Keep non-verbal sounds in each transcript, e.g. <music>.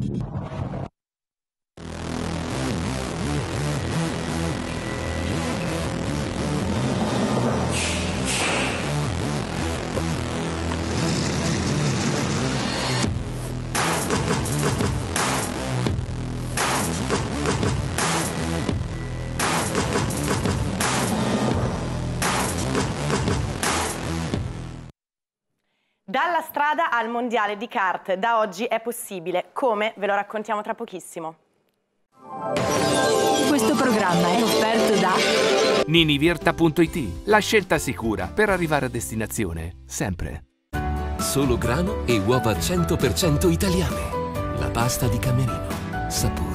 あ la strada al mondiale di kart da oggi è possibile, come ve lo raccontiamo tra pochissimo. Questo programma è offerto da ninivirta.it, la scelta sicura per arrivare a destinazione, sempre. Solo grano e uova 100% italiane. La pasta di Camerino. Sapore.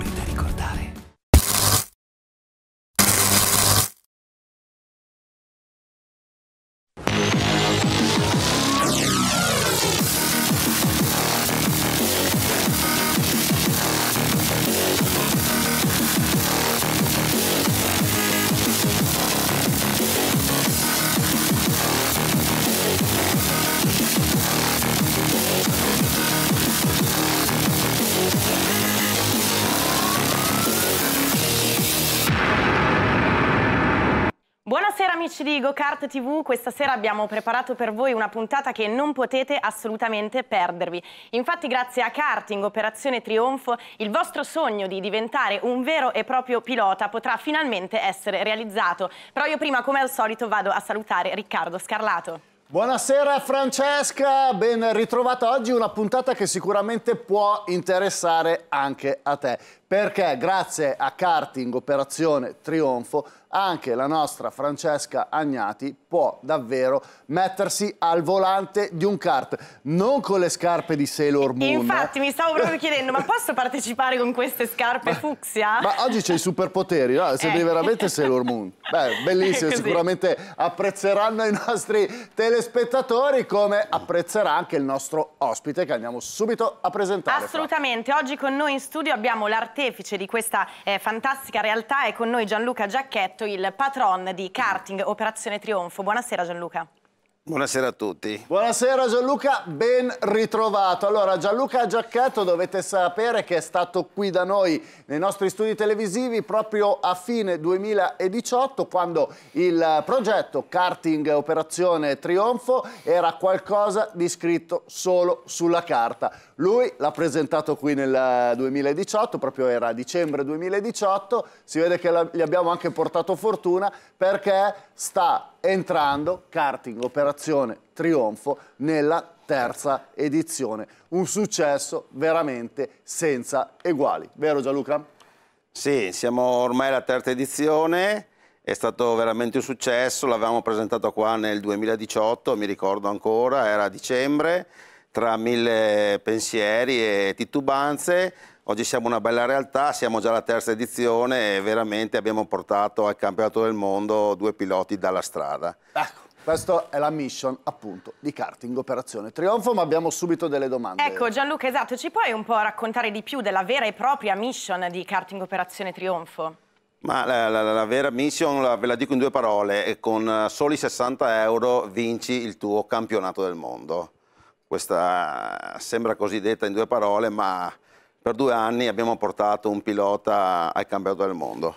amici di Kart TV, questa sera abbiamo preparato per voi una puntata che non potete assolutamente perdervi. Infatti grazie a Karting Operazione Trionfo il vostro sogno di diventare un vero e proprio pilota potrà finalmente essere realizzato. Però io prima come al solito vado a salutare Riccardo Scarlato. Buonasera Francesca, ben ritrovata oggi una puntata che sicuramente può interessare anche a te perché grazie a Karting Operazione Trionfo anche la nostra Francesca Agnati può davvero mettersi al volante di un kart, non con le scarpe di Sailor Moon. Infatti mi stavo proprio chiedendo, ma posso <laughs> partecipare con queste scarpe ma, fucsia? Ma oggi c'è i superpoteri, no? sembri eh. veramente Sailor Moon. Beh, bellissimo, sicuramente apprezzeranno i nostri telespettatori come apprezzerà anche il nostro ospite che andiamo subito a presentare. Assolutamente, fra. oggi con noi in studio abbiamo l'artefice di questa eh, fantastica realtà, è con noi Gianluca Giacchetto il patron di Karting Operazione Trionfo. Buonasera Gianluca. Buonasera a tutti. Buonasera Gianluca, ben ritrovato. Allora Gianluca Giacchetto dovete sapere che è stato qui da noi nei nostri studi televisivi proprio a fine 2018 quando il progetto Karting Operazione Trionfo era qualcosa di scritto solo sulla carta. Lui l'ha presentato qui nel 2018, proprio era dicembre 2018, si vede che gli abbiamo anche portato fortuna perché sta entrando karting operazione trionfo nella terza edizione. Un successo veramente senza eguali, vero Gianluca? Sì, siamo ormai alla terza edizione, è stato veramente un successo, l'avevamo presentato qua nel 2018, mi ricordo ancora, era a dicembre, tra mille pensieri e titubanze, Oggi siamo una bella realtà, siamo già alla terza edizione e veramente abbiamo portato al campionato del mondo due piloti dalla strada. Ecco, questa è la mission appunto di karting Operazione Trionfo, ma abbiamo subito delle domande. Ecco Gianluca, esatto, ci puoi un po' raccontare di più della vera e propria mission di karting Operazione Trionfo? Ma la, la, la, vera mission, la, ve la dico in due parole, è con eh, soli 60 euro vinci il tuo campionato del mondo. Questa sembra così detta in due parole, ma per due anni abbiamo portato un pilota al campionato del mondo.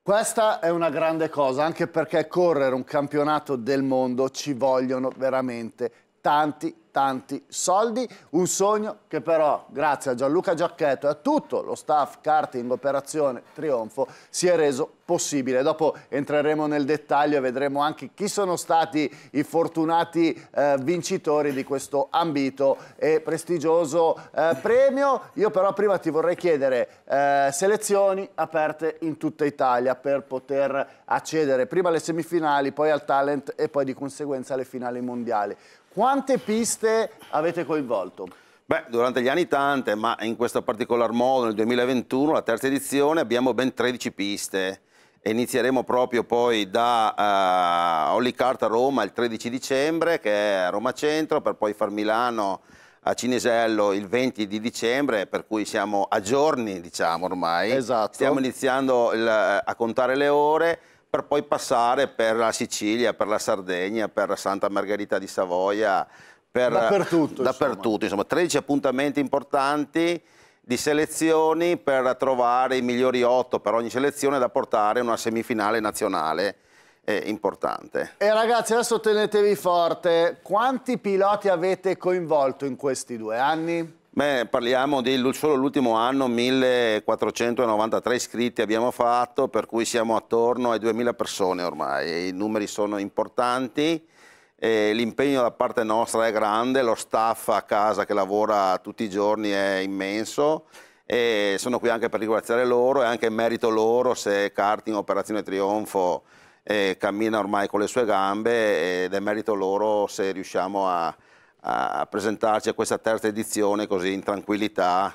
Questa è una grande cosa, anche perché correre un campionato del mondo ci vogliono veramente tanti, tanti soldi. Un sogno che però, grazie a Gianluca Giacchetto e a tutto lo staff karting Operazione Trionfo, si è reso possibile. Dopo entreremo nel dettaglio e vedremo anche chi sono stati i fortunati eh, vincitori di questo ambito e prestigioso eh, premio. Io però prima ti vorrei chiedere eh, selezioni aperte in tutta Italia per poter accedere prima alle semifinali, poi al talent e poi di conseguenza alle finali mondiali. Quante piste avete coinvolto? Beh, durante gli anni tante, ma in questo particolar modo nel 2021, la terza edizione, abbiamo ben 13 piste inizieremo proprio poi da uh, Holly Cart a Roma il 13 dicembre che è a Roma Centro per poi far Milano a Cinesello il 20 di dicembre, per cui siamo a giorni, diciamo ormai. Esatto. Stiamo iniziando il, eh, a contare le ore per poi passare per la Sicilia, per la Sardegna, per Santa Margherita di Savoia, per, dappertutto, dappertutto insomma. insomma, 13 appuntamenti importanti di selezioni per trovare i migliori otto per ogni selezione da portare a una semifinale nazionale eh, importante. E ragazzi adesso tenetevi forte, quanti piloti avete coinvolto in questi due anni? Beh, parliamo di solo l'ultimo anno 1493 iscritti abbiamo fatto, per cui siamo attorno ai 2000 persone ormai, i numeri sono importanti eh, l'impegno da parte nostra è grande, lo staff a casa che lavora tutti i giorni è immenso e sono qui anche per ringraziare loro e anche merito loro se Karting Operazione Trionfo eh, cammina ormai con le sue gambe ed è merito loro se riusciamo a, a presentarci a questa terza edizione così in tranquillità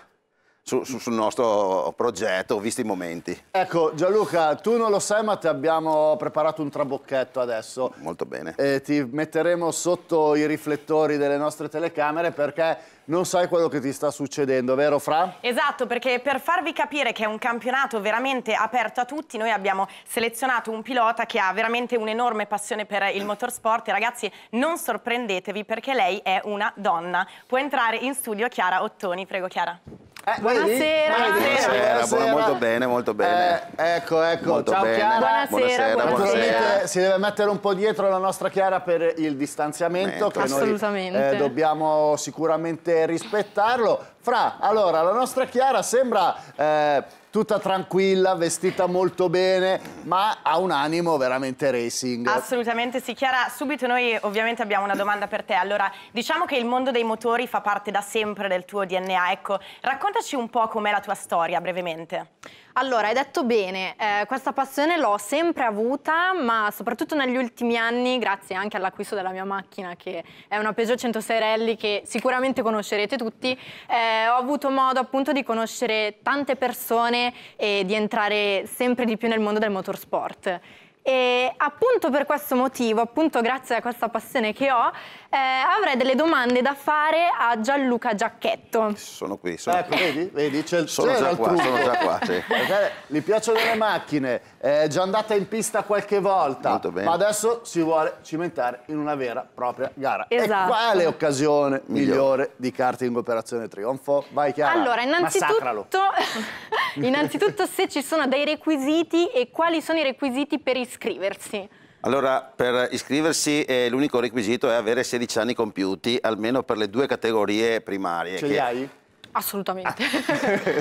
su, su, sul nostro progetto, visti i momenti. Ecco Gianluca, tu non lo sai ma ti abbiamo preparato un trabocchetto adesso. Molto bene. E ti metteremo sotto i riflettori delle nostre telecamere perché non sai quello che ti sta succedendo, vero Fra? Esatto, perché per farvi capire che è un campionato veramente aperto a tutti, noi abbiamo selezionato un pilota che ha veramente un'enorme passione per il motorsport e ragazzi non sorprendetevi perché lei è una donna. Può entrare in studio Chiara Ottoni, prego Chiara. Eh, buonasera. Buonasera, buonasera. molto bene, molto eh, bene. Eh, ecco, ecco. Molto Ciao bene. Chiara. Buonasera, buonasera, buonasera. Naturalmente Si deve mettere un po' dietro la nostra Chiara per il distanziamento. Che Assolutamente. Noi, eh, dobbiamo sicuramente rispettarlo. Fra, allora, la nostra Chiara sembra eh, tutta tranquilla, vestita molto bene, ma ha un animo veramente racing. Assolutamente sì, Chiara, subito noi ovviamente abbiamo una domanda per te. Allora, diciamo che il mondo dei motori fa parte da sempre del tuo DNA, ecco, raccontaci un po' com'è la tua storia brevemente. Allora, hai detto bene, eh, questa passione l'ho sempre avuta, ma soprattutto negli ultimi anni, grazie anche all'acquisto della mia macchina, che è una Peugeot 106 Rally che sicuramente conoscerete tutti, eh, ho avuto modo appunto di conoscere tante persone e di entrare sempre di più nel mondo del motorsport. E appunto per questo motivo, appunto grazie a questa passione che ho, eh, avrei delle domande da fare a Gianluca Giacchetto. Sono qui, sono ecco, qui. Vedi, vedi c'è il sono già, qua, sono già qua, sì. <laughs> Perché gli piacciono le macchine, è già andata in pista qualche volta, ma adesso si vuole cimentare in una vera e propria gara. Esatto. E quale occasione migliore, migliore di karting operazione trionfo? Vai Chiara, Allora, innanzitutto, <laughs> innanzitutto se ci sono dei requisiti e quali sono i requisiti per iscriversi. Allora, per iscriversi eh, l'unico requisito è avere 16 anni compiuti, almeno per le due categorie primarie. Ce che... li hai? Assolutamente.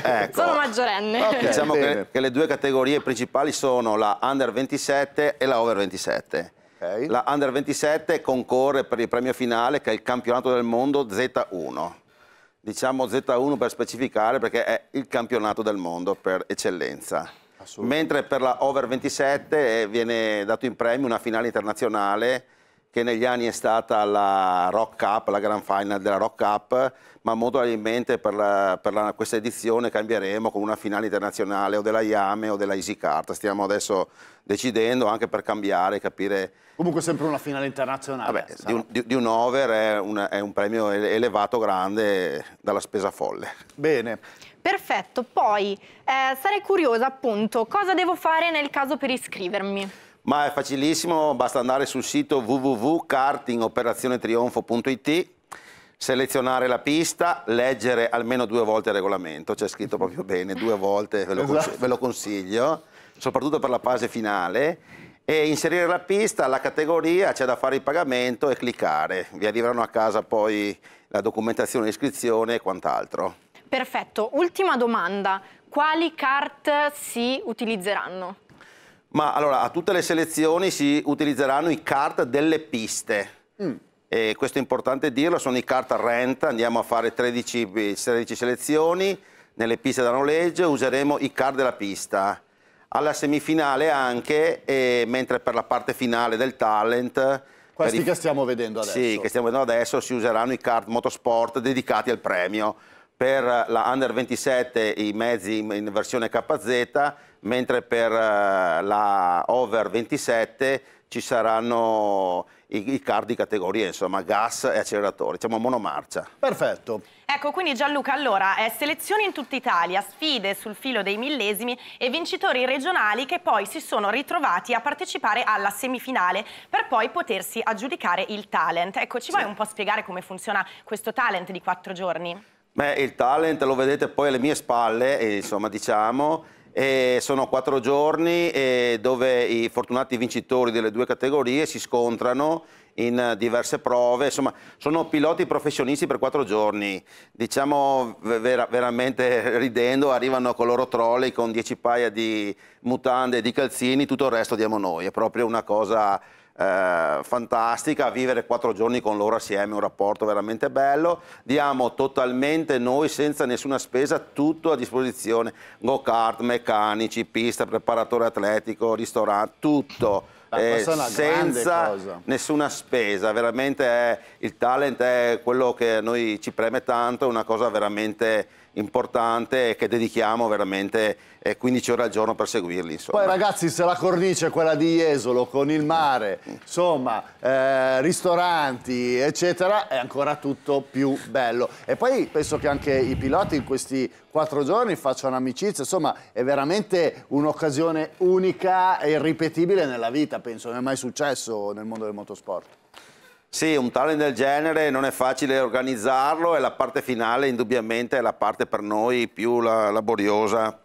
Ah. <laughs> ecco. Sono maggiorenne. Okay, diciamo che, che, le due categorie principali sono la Under 27 e la Over 27. Okay. La Under 27 concorre per il premio finale che è il campionato del mondo Z1 diciamo Z1 per specificare perché è il campionato del mondo per eccellenza mentre per la over 27 eh, viene dato in premio una finale internazionale che negli anni è stata la Rock Cup, la Grand Final della Rock Cup, ma molto probabilmente per, la, per la, questa edizione cambieremo con una finale internazionale o della Yame o della Easy Cart. Stiamo adesso decidendo anche per cambiare, capire... Comunque sempre una finale internazionale. Vabbè, di, un, di, di, un, over è un, è un premio elevato, grande, dalla spesa folle. Bene. Perfetto, poi eh, sarei curiosa appunto cosa devo fare nel caso per iscrivermi. Ma è facilissimo, basta andare sul sito www.kartingoperazionetrionfo.it selezionare la pista, leggere almeno due volte il regolamento, c'è scritto proprio bene, due volte ve lo, esatto. ve lo consiglio, soprattutto per la fase finale, e inserire la pista, la categoria, c'è da fare il pagamento e cliccare. Vi arriveranno a casa poi la documentazione, l'iscrizione e quant'altro. Perfetto, ultima domanda. Quali CART si utilizzeranno? Ma allora, a tutte le selezioni si utilizzeranno i CART delle piste. Mm. E questo è importante dirlo, sono i CART rent, andiamo a fare 13, 13 selezioni nelle piste da noleggio, useremo i CART della pista. Alla semifinale anche, mentre per la parte finale del talent questi che stiamo vedendo adesso. Sì, che stiamo vedendo adesso si useranno i kart motorsport dedicati al premio per la Under 27 i mezzi in versione KZ, mentre per eh, la Over 27 ci saranno i, car di categorie, insomma, gas e acceleratori, diciamo monomarcia. Perfetto. Ecco, quindi Gianluca, allora, eh, selezioni in tutta Italia, sfide sul filo dei millesimi e vincitori regionali che poi si sono ritrovati a partecipare alla semifinale per poi potersi aggiudicare il talent. Ecco, ci sì. vuoi un po' spiegare come funziona questo talent di quattro giorni? Beh, il talent lo vedete poi alle mie spalle, eh, insomma, diciamo. E sono quattro giorni eh, dove i fortunati vincitori delle due categorie si scontrano in eh, diverse prove, insomma sono piloti professionisti per quattro giorni, diciamo vera, veramente <laughs> ridendo arrivano con loro trolley con dieci paia di mutande e di calzini, tutto il resto diamo noi, è proprio una cosa eh, fantastica, vivere quattro giorni con loro assieme, un rapporto veramente bello, diamo totalmente noi senza nessuna spesa tutto a disposizione, go kart, meccanici, pista, preparatore atletico, ristorante, tutto Ah, eh, senza nessuna spesa. Veramente è, il talent è quello che a noi ci preme tanto, è una cosa veramente importante e che dedichiamo veramente 15 eh, ore al giorno per seguirli. Insomma. Poi ragazzi se la cornice è quella di Jesolo con il mare, insomma, eh, ristoranti eccetera è ancora tutto più bello. E poi penso che anche i piloti in questi quattro giorni facciano amicizia, insomma è veramente un'occasione unica e irripetibile nella vita, penso, non è mai successo nel mondo del motorsport. Sì, un talent del genere non è facile organizzarlo e la parte finale indubbiamente è la parte per noi più laboriosa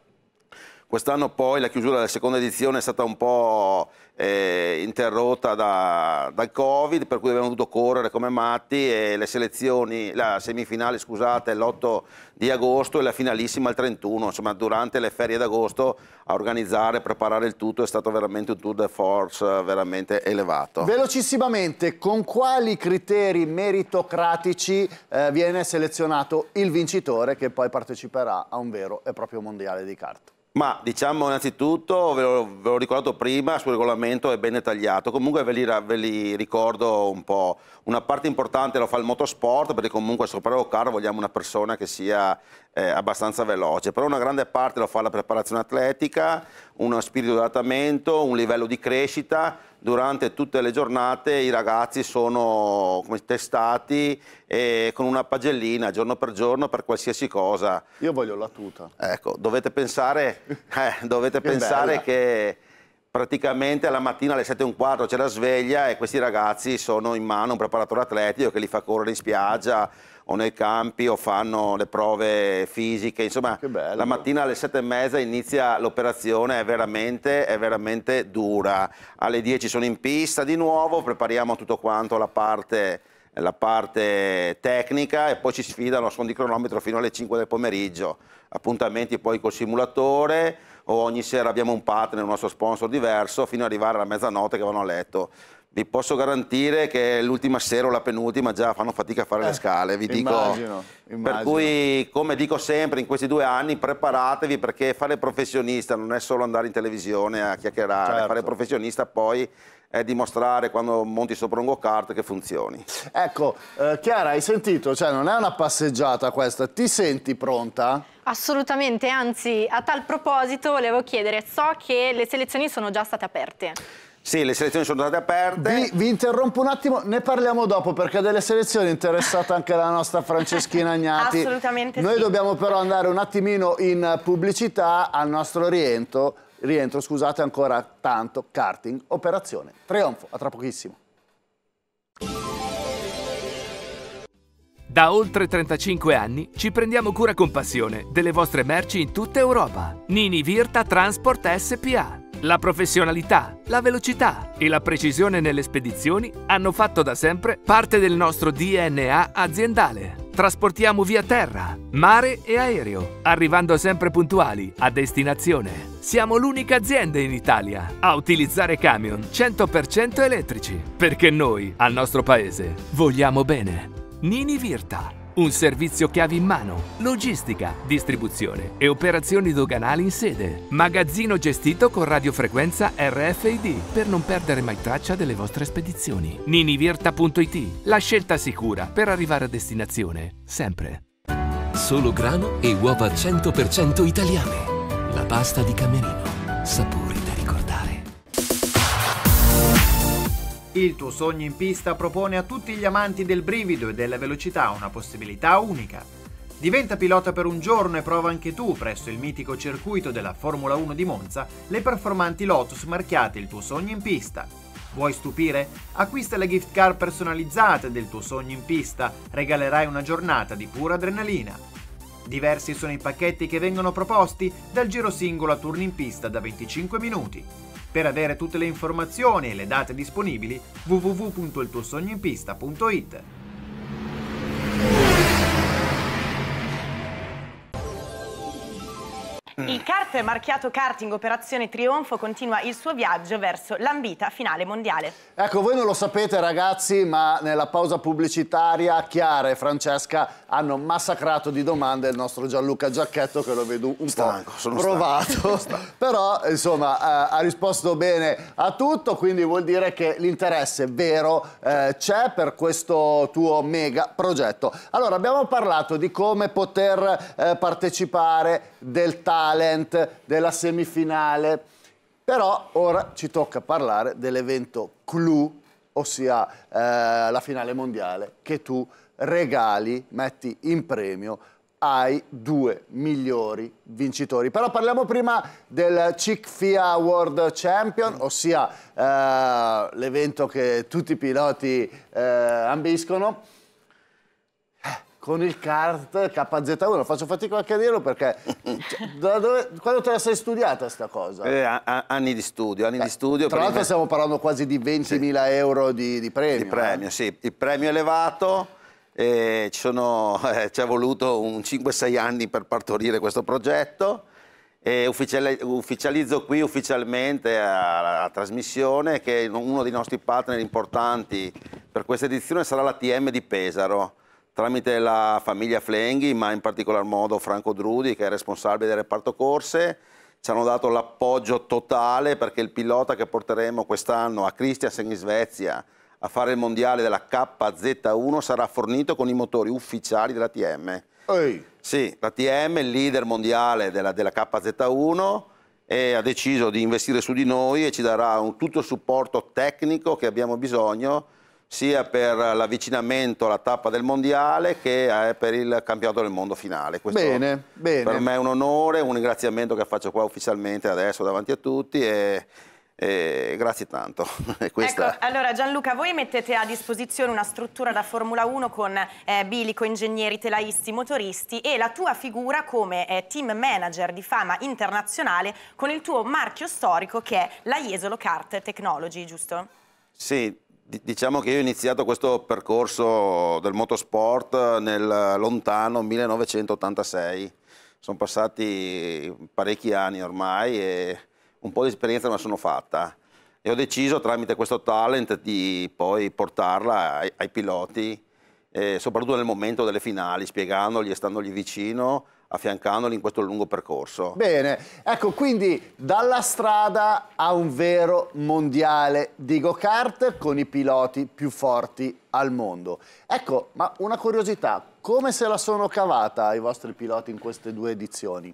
Quest'anno poi la chiusura della seconda edizione è stata un po' eh, interrotta da, dal Covid, per cui abbiamo dovuto correre come matti e le selezioni, la semifinale scusate l'8 di agosto e la finalissima il 31, insomma durante le ferie d'agosto a organizzare, preparare il tutto è stato veramente un tour de force eh, veramente elevato. Velocissimamente, con quali criteri meritocratici eh, viene selezionato il vincitore che poi parteciperà a un vero e proprio mondiale di carte? Ma diciamo innanzitutto, ve l'ho ricordato prima, sul regolamento è ben dettagliato, comunque ve li, ve li, ricordo un po'. Una parte importante lo fa il motorsport, perché comunque sopra il carro vogliamo una persona che sia eh, abbastanza veloce, però una grande parte lo fa la preparazione atletica, uno spirito di adattamento, un livello di crescita. Durante tutte le giornate i ragazzi sono come testati e con una pagellina giorno per giorno per qualsiasi cosa. Io voglio la tuta. Ecco, dovete pensare, <laughs> eh, dovete che, pensare che praticamente alla mattina alle 7 e un quarto c'è la sveglia e questi ragazzi sono in mano un preparatore atletico che li fa correre in spiaggia o nei campi o fanno le prove fisiche, insomma la mattina alle sette e mezza inizia l'operazione, è veramente, è veramente dura, alle 10 sono in pista di nuovo, prepariamo tutto quanto la parte la parte tecnica e poi ci sfidano a suon di cronometro fino alle 5 del pomeriggio. Appuntamenti poi col simulatore o ogni sera abbiamo un partner, un nostro sponsor diverso, fino ad arrivare alla mezzanotte che vanno a letto vi posso garantire che l'ultima sera o la penultima già fanno fatica a fare eh, le scale, vi immagino, dico. Immagino. Per cui, come dico sempre, in questi due anni preparatevi perché fare professionista non è solo andare in televisione a chiacchierare, certo. fare professionista poi è dimostrare quando monti sopra un go-kart che funzioni. Ecco, eh, Chiara, hai sentito? Cioè, non è una passeggiata questa, ti senti pronta? Assolutamente, anzi, a tal proposito volevo chiedere, so che le selezioni sono già state aperte. Sì, le selezioni sono state aperte. Vi, vi, interrompo un attimo, ne parliamo dopo perché delle selezioni è interessata anche la nostra Franceschina Agnati. Assolutamente Noi sì. dobbiamo però andare un attimino in pubblicità al nostro rientro, rientro scusate ancora tanto, karting, operazione, trionfo, a tra pochissimo. Da oltre 35 anni ci prendiamo cura con passione delle vostre merci in tutta Europa. Nini Virta Transport SPA la professionalità, la velocità e la precisione nelle spedizioni hanno fatto da sempre parte del nostro DNA aziendale. Trasportiamo via terra, mare e aereo, arrivando sempre puntuali a destinazione. Siamo l'unica azienda in Italia a utilizzare camion 100% elettrici, perché noi al nostro paese vogliamo bene. Nini Virta un servizio chiavi in mano, logistica, distribuzione e operazioni doganali in sede. Magazzino gestito con radiofrequenza RFID per non perdere mai traccia delle vostre spedizioni. ninivirta.it, la scelta sicura per arrivare a destinazione, sempre. Solo grano e uova 100% italiane. La pasta di Camerino. Sapore. Il tuo sogno in pista propone a tutti gli amanti del brivido e della velocità una possibilità unica. Diventa pilota per un giorno e prova anche tu, presso il mitico circuito della Formula 1 di Monza, le performanti Lotus marchiate Il tuo sogno in pista. Vuoi stupire? Acquista le gift card personalizzate del tuo sogno in pista, regalerai una giornata di pura adrenalina. Diversi sono i pacchetti che vengono proposti, dal giro singolo a turni in pista da 25 minuti. Per avere tutte le informazioni e le date disponibili www.iltuosognoinpista.it Il mm. kart marchiato karting Operazione Trionfo continua il suo viaggio verso l'ambita finale mondiale. Ecco, voi non lo sapete ragazzi, ma nella pausa pubblicitaria Chiara e Francesca hanno massacrato di domande il nostro Gianluca Giacchetto che lo vedo un stanco, po' provato. <laughs> Però, insomma, eh, ha risposto bene a tutto, quindi vuol dire che l'interesse vero eh, c'è per questo tuo mega progetto. Allora, abbiamo parlato di come poter eh, partecipare del talent, della semifinale. Però ora ci tocca parlare dell'evento clou, ossia eh, la finale mondiale, che tu regali, metti in premio ai due migliori vincitori. Però parliamo prima del CICFIA World Champion, ossia eh, l'evento che tutti i piloti eh, ambiscono con il kart KZ1, faccio fatica a capirlo perché cioè, dove, quando te la sei studiata questa cosa? Eh, a, a, anni di studio, anni Beh, di studio. Tra l'altro stiamo parlando quasi di 20.000 sì. euro di, di, premio. Di premio, eh? sì, il premio elevato. Eh, ci eh, è voluto un 5-6 anni per partorire questo progetto e ufficializzo qui ufficialmente la trasmissione che uno dei nostri partner importanti per questa edizione sarà la TM di Pesaro tramite la famiglia Flenghi, ma in particolar modo Franco Drudi, che è responsabile del reparto corse, ci hanno dato l'appoggio totale perché il pilota che porteremo quest'anno a Kristiansen in Svezia a fare il mondiale della KZ1 sarà fornito con i motori ufficiali della TM. Ehi. Sì, la TM, il leader mondiale della, della KZ1, e ha deciso di investire su di noi e ci darà un, tutto il supporto tecnico che abbiamo bisogno sia per l'avvicinamento alla tappa del mondiale che eh, per il campionato del mondo finale. Questo bene, bene. Per me è un onore, un ringraziamento che faccio qua ufficialmente adesso davanti a tutti. E... Eh, grazie tanto. <laughs> Questa... Ecco, allora Gianluca, voi mettete a disposizione una struttura da Formula 1 con eh, bilico, ingegneri, telaisti, motoristi e la tua figura come eh, team manager di fama internazionale con il tuo marchio storico che è la Jesolo Kart Technology, giusto? Sì, Diciamo che io ho iniziato questo percorso del motorsport nel lontano 1986, sono passati parecchi anni ormai e un po' di esperienza me la sono fatta e ho deciso tramite questo talent di poi portarla ai, ai piloti, eh, soprattutto nel momento delle finali, spiegandogli e standogli vicino affiancandoli in questo lungo percorso. Bene, ecco quindi dalla strada a un vero mondiale di go-kart con i piloti più forti al mondo. Ecco, ma una curiosità, come se la sono cavata i vostri piloti in queste due edizioni?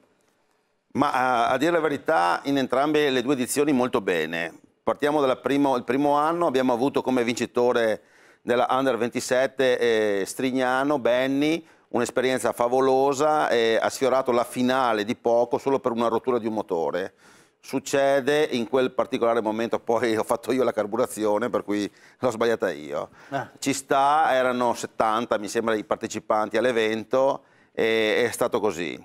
Ma a, dire la verità, in entrambe le due edizioni molto bene. Partiamo dal primo anno, abbiamo avuto come vincitore della Under 27 eh, Strignano, Benny, un'esperienza favolosa, e ha sfiorato la finale di poco solo per una rottura di un motore. Succede in quel particolare momento, poi ho fatto io la carburazione, per cui l'ho sbagliata io. Ah. Ci sta, erano 70 mi sembra i partecipanti all'evento e è stato così.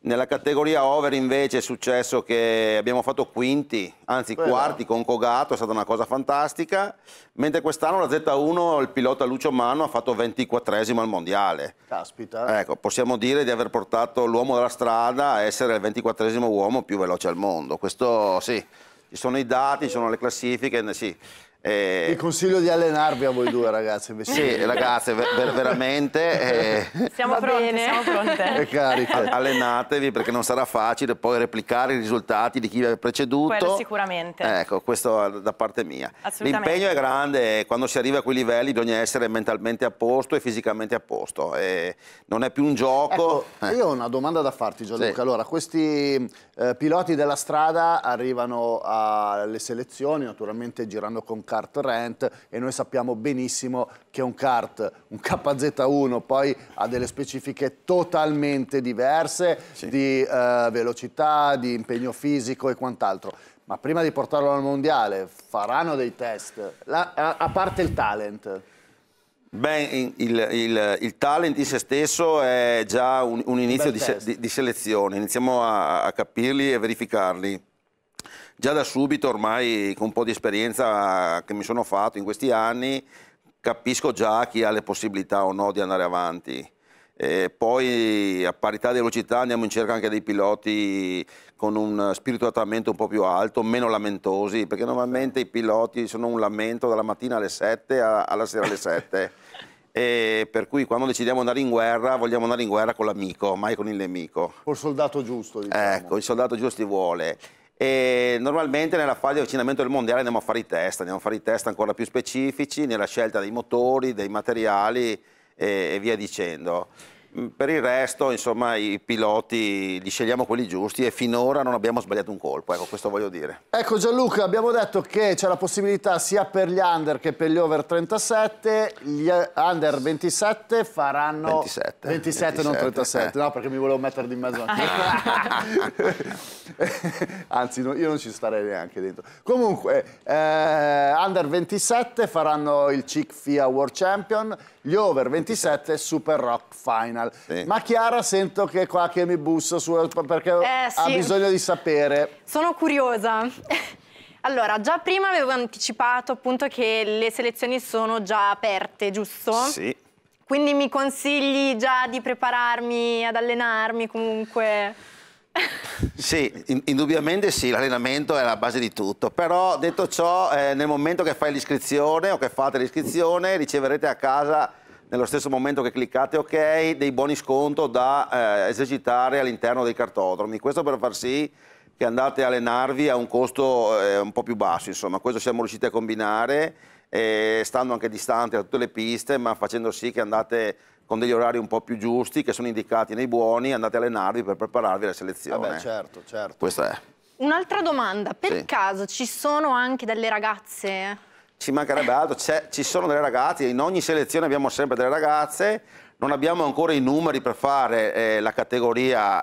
Nella categoria over invece è successo che abbiamo fatto quinti, anzi Beh, quarti con Cogato, è stata una cosa fantastica, mentre quest'anno la Z1 il pilota Lucio Mano ha fatto 24esimo al mondiale. Caspita. Ecco, possiamo dire di aver portato l'uomo della strada a essere il 24esimo uomo più veloce al mondo. Questo sì, ci sono i dati, ci sono le classifiche, sì. Eh... Vi consiglio di allenarvi a voi due ragazzi. Invece. Sì, ragazze, ver veramente... Eh... Siamo pronte, bene. siamo pronte. Allenatevi perché non sarà facile poi replicare i risultati di chi vi ha preceduto. Quello sicuramente. Ecco, questo da parte mia. L'impegno è grande eh. quando si arriva a quei livelli bisogna essere mentalmente a posto e fisicamente a posto. E eh. non è più un gioco... Ecco, eh. Io ho una domanda da farti Gianluca. Sì. Allora, questi eh, piloti della strada arrivano alle selezioni, naturalmente girando con kart rent e noi sappiamo benissimo che un kart, un KZ1 poi ha delle specifiche totalmente diverse sì. di eh, velocità, di impegno fisico e quant'altro. Ma prima di portarlo al mondiale faranno dei test, La, a, a parte il talent. Beh, il, il, il, talent in se stesso è già un, un inizio di, se, di, di, selezione, iniziamo a, a capirli e verificarli già da subito ormai con un po' di esperienza che mi sono fatto in questi anni capisco già chi ha le possibilità o no di andare avanti. E poi a parità di velocità andiamo in cerca anche dei piloti con un spirito di trattamento un po' più alto, meno lamentosi, perché normalmente i piloti sono un lamento dalla mattina alle 7 alla sera alle 7. E per cui quando decidiamo di andare in guerra vogliamo andare in guerra con l'amico, mai con il nemico. Col soldato giusto. Diciamo. Ecco, il soldato giusto ti vuole. E normalmente nella fase di avvicinamento del mondiale andiamo a fare i test, andiamo a fare i test ancora più specifici nella scelta dei motori, dei materiali e, e via dicendo. Mm, per il resto, insomma, i piloti li scegliamo quelli giusti e finora non abbiamo sbagliato un colpo, ecco, questo voglio dire. Ecco Gianluca, abbiamo detto che c'è la possibilità sia per gli under che per gli over 37, gli under 27 faranno 27, 27, 27 non 37, eh. no, perché mi volevo mettere di mezzo. anche. <laughs> Anzi, no, io non ci starei neanche dentro. Comunque, eh, under 27 faranno il Chick FIA World Champion, gli over 27 Super Rock Final nazionale. Sì. Ma Chiara sento che qua che mi bussa su, perché eh, sì. ha bisogno di sapere. Sono curiosa. <laughs> Allora, già prima avevo anticipato appunto che le selezioni sono già aperte, giusto? Sì. Quindi mi consigli già di prepararmi ad allenarmi comunque? <laughs> Sì, indubbiamente sì, l'allenamento è la base di tutto, però detto ciò, eh, nel momento che fai l'iscrizione o che fate l'iscrizione riceverete a casa nello stesso momento che cliccate ok, dei buoni sconto da eh, esercitare all'interno dei cartodromi. Questo per far sì che andate a allenarvi a un costo eh, un po' più basso, insomma, questo siamo riusciti a combinare, eh, stando anche distanti da tutte le piste, ma facendo sì che andate con degli orari un po' più giusti, che sono indicati nei buoni, andate a allenarvi per prepararvi alla selezione. Vabbè, certo, certo. Questa è. Un'altra domanda, per sì. caso ci sono anche delle ragazze ci mancherebbe altro, ci sono delle ragazze, in ogni selezione abbiamo sempre delle ragazze, non abbiamo ancora i numeri per fare eh, la categoria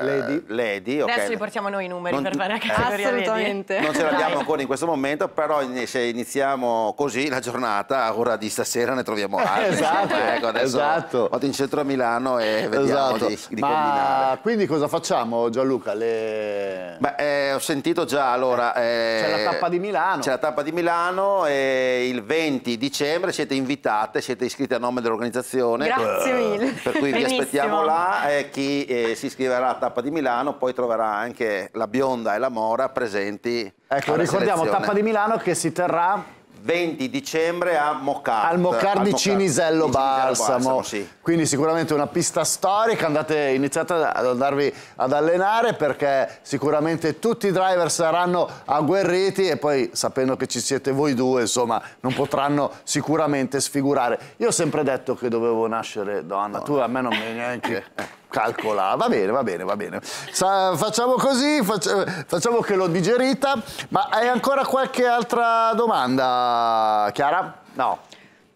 eh, Lady. lady okay. Adesso li portiamo noi i numeri non, per fare la <laughs> categoria Assolutamente. Lady. Non ce l'abbiamo ancora in questo momento, però se iniziamo così la giornata, ora di stasera ne troviamo eh, altri. esatto. Eh, ecco, esatto. vado in centro a Milano e vediamo esatto. di, di Ma combinare. quindi cosa facciamo Gianluca? Le... Beh, eh, ho sentito già, allora... c'è la eh, tappa di Milano. C'è la tappa di Milano e il 20 dicembre siete invitate, siete iscritte a nome dell'organizzazione Grazie eh, mille. Per cui vi aspettiamo là e chi eh, si iscriverà a Tappa di Milano poi troverà anche la Bionda e la Mora presenti. Ecco, ricordiamo selezione. Tappa di Milano che si terrà 20 dicembre a Moccar. Al Moccar di Cinisello Balsamo. sì. Quindi sicuramente una pista storica, andate, iniziate ad andarvi ad allenare perché sicuramente tutti i driver saranno agguerriti e poi sapendo che ci siete voi due, insomma, non potranno sicuramente sfigurare. Io ho sempre detto che dovevo nascere donna, no. tu a me non mi neanche... <laughs> calcola, va bene, va bene, va bene. Sa, facciamo così, faccia, facciamo che l'ho digerita, ma hai ancora qualche altra domanda, Chiara? No.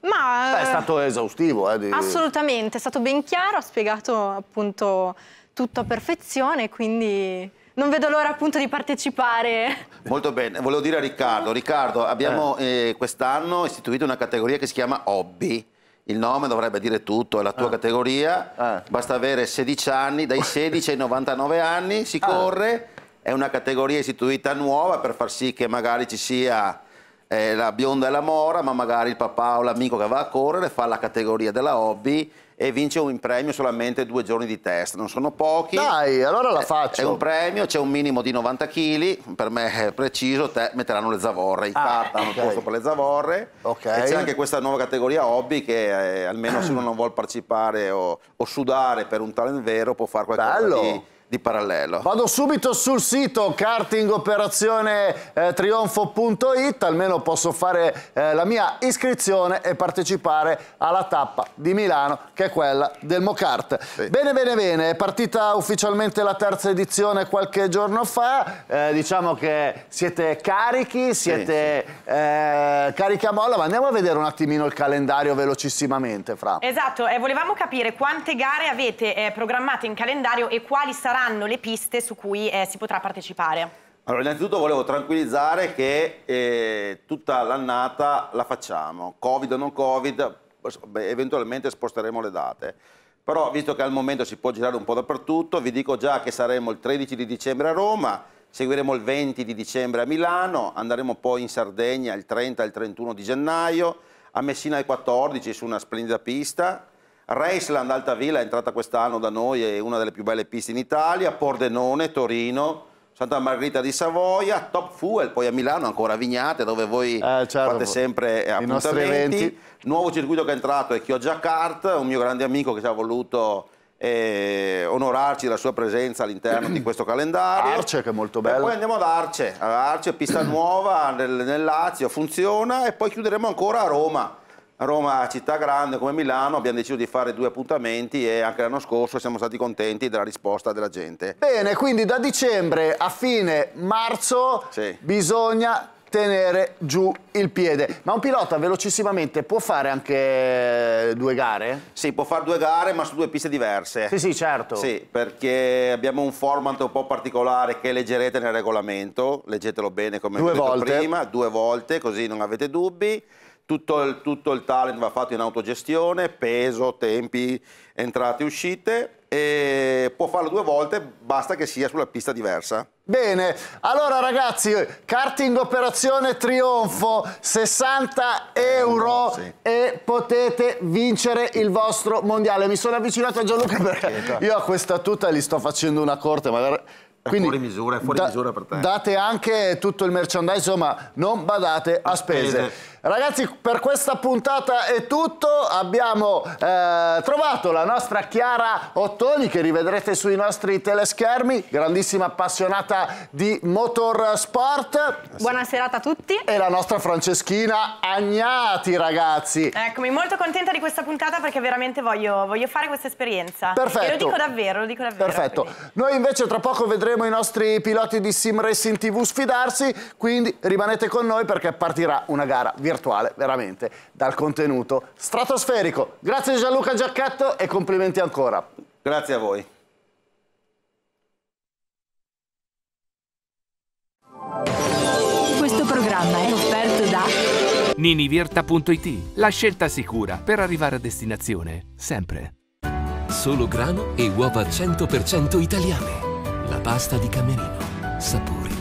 Ma... Beh, è eh, stato esaustivo. Eh, di... Assolutamente, è stato ben chiaro, ha spiegato appunto tutto a perfezione, quindi... Non vedo l'ora appunto di partecipare. Molto bene, volevo dire a Riccardo, Riccardo abbiamo eh. eh, quest'anno istituito una categoria che si chiama hobby il nome dovrebbe dire tutto, è la tua ah. categoria, ah. basta avere 16 anni, dai 16 ai 99 anni si ah. corre, è una categoria istituita nuova per far sì che magari ci sia eh, la bionda e la mora, ma magari il papà o l'amico che va a correre fa la categoria della hobby e vince un premio solamente due giorni di test, non sono pochi. Dai, allora la eh, faccio. È un premio, c'è un minimo di 90 kg, per me è preciso, te metteranno le zavorre, i carta ah, hanno okay. posto per le zavorre. Okay. E c'è anche questa nuova categoria hobby che eh, almeno se uno non vuole partecipare o, o, sudare per un talent vero può fare qualcosa Bello. di di parallelo. Vado subito sul sito kartingoperazionetrionfo.it, eh, almeno posso fare eh, la mia iscrizione e partecipare alla tappa di Milano, che è quella del Mocart. Sì. Bene, bene, bene, è partita ufficialmente la terza edizione qualche giorno fa, eh, diciamo che siete carichi, siete sì, sì. Eh, carichi a molla, ma andiamo a vedere un attimino il calendario velocissimamente, Fra. Esatto, volevamo capire quante gare avete eh, programmate in calendario e quali saranno saranno le piste su cui eh, si potrà partecipare? Allora, innanzitutto volevo tranquillizzare che eh, tutta l'annata la facciamo, Covid o non Covid, beh, eventualmente sposteremo le date. Però, visto che al momento si può girare un po' dappertutto, vi dico già che saremo il 13 di dicembre a Roma, seguiremo il 20 di dicembre a Milano, andremo poi in Sardegna il 30 e il 31 di gennaio, a Messina il 14 su una splendida pista, Raceland Alta Villa è entrata quest'anno da noi, è una delle più belle piste in Italia, Pordenone, Torino, Santa Margherita di Savoia, Top Fuel, poi a Milano, ancora Vignate, dove voi eh, certo. fate sempre appuntamenti. Nuovo circuito che è entrato è Chioggia Kart, un mio grande amico che ci ha voluto eh, onorarci la sua presenza all'interno di questo calendario. Arce che è molto bello. E poi andiamo ad Arce, Arce pista nuova nel, nel Lazio, funziona e poi chiuderemo ancora a Roma Roma città grande come Milano abbiamo deciso di fare due appuntamenti e anche l'anno scorso siamo stati contenti della risposta della gente. Bene, quindi da dicembre a fine marzo sì. bisogna tenere giù il piede. Ma un pilota velocissimamente può fare anche eh, due gare? Sì, può fare due gare ma su due piste diverse. Sì, sì, certo. Sì, perché abbiamo un format un po' particolare che leggerete nel regolamento, leggetelo bene come due volte. prima, due volte così non avete dubbi tutto il, tutto il talent va fatto in autogestione, peso, tempi, entrate e uscite e può farlo due volte, basta che sia sulla pista diversa. Bene, allora ragazzi, karting operazione trionfo, 60 euro eh, sì. e potete vincere il vostro mondiale. Mi sono avvicinato a Gianluca <laughs> perché io a questa tuta gli sto facendo una corte, magari... Quindi, è fuori misura, fuori da, misura per te. Date anche tutto il merchandise, insomma, non badate a, a spese. spese. Ragazzi, per questa puntata è tutto. Abbiamo eh, trovato la nostra Chiara Ottoni, che rivedrete sui nostri teleschermi, grandissima appassionata di motorsport. Buona serata a tutti. E la nostra Franceschina Agnati, ragazzi. Eccomi, molto contenta di questa puntata perché veramente voglio, voglio fare questa esperienza. Perfetto. E lo dico davvero, lo dico davvero. Perfetto. Quindi. Noi invece tra poco vedremo i nostri piloti di Sim Racing TV sfidarsi, quindi rimanete con noi perché partirà una gara virtuale virtuale veramente dal contenuto stratosferico. Grazie Gianluca Giacchetto e complimenti ancora. Grazie a voi. Questo programma è offerto da ninivirta.it, la scelta sicura per arrivare a destinazione, sempre. Solo grano e uova 100% italiane. La pasta di Camerino. Sapore.